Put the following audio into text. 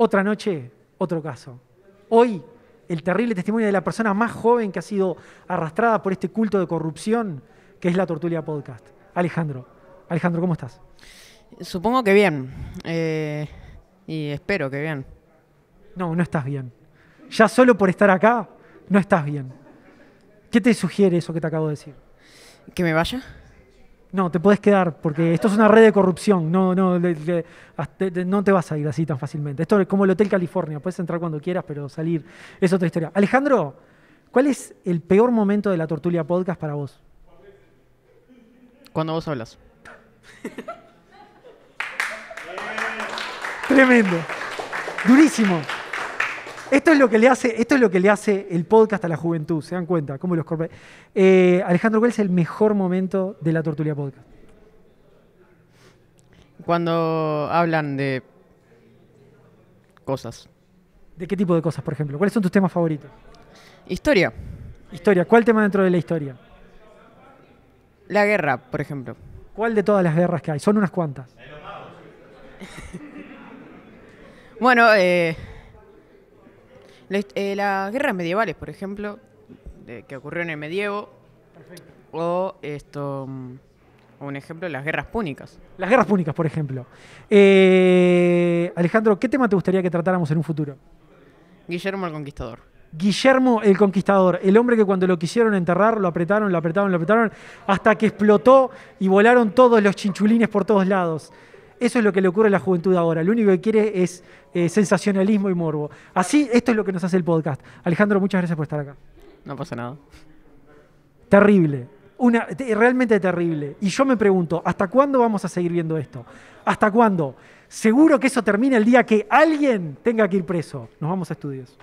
Otra noche, otro caso. Hoy, el terrible testimonio de la persona más joven que ha sido arrastrada por este culto de corrupción, que es la Tortulia Podcast. Alejandro, Alejandro, ¿cómo estás? Supongo que bien. Eh, y espero que bien. No, no estás bien. Ya solo por estar acá, no estás bien. ¿Qué te sugiere eso que te acabo de decir? ¿Que me vaya? No, te puedes quedar, porque esto es una red de corrupción. No, no, no te vas a ir así tan fácilmente. Esto es como el Hotel California, puedes entrar cuando quieras, pero salir es otra historia. Alejandro, ¿cuál es el peor momento de la Tortulia Podcast para vos? Cuando vos hablas. Tremendo. Durísimo. Esto es lo que le hace, esto es lo que le hace el podcast a la juventud, se dan cuenta, cómo los eh, Alejandro, ¿cuál es el mejor momento de la tortulia podcast? Cuando hablan de cosas. ¿De qué tipo de cosas, por ejemplo? ¿Cuáles son tus temas favoritos? Historia. Historia. ¿Cuál tema dentro de la historia? La guerra, por ejemplo. ¿Cuál de todas las guerras que hay? Son unas cuantas. bueno, eh, eh, las guerras medievales, por ejemplo, que ocurrió en el medievo. Perfecto. O esto. Mm, un ejemplo, las guerras púnicas. Las guerras púnicas, por ejemplo. Eh, Alejandro, ¿qué tema te gustaría que tratáramos en un futuro? Guillermo el Conquistador. Guillermo el Conquistador, el hombre que cuando lo quisieron enterrar, lo apretaron, lo apretaron, lo apretaron, hasta que explotó y volaron todos los chinchulines por todos lados. Eso es lo que le ocurre a la juventud ahora. Lo único que quiere es eh, sensacionalismo y morbo. Así, esto es lo que nos hace el podcast. Alejandro, muchas gracias por estar acá. No pasa nada. Terrible. realmente terrible. Y yo me pregunto, ¿hasta cuándo vamos a seguir viendo esto? ¿Hasta cuándo? Seguro que eso termina el día que alguien tenga que ir preso. Nos vamos a estudios.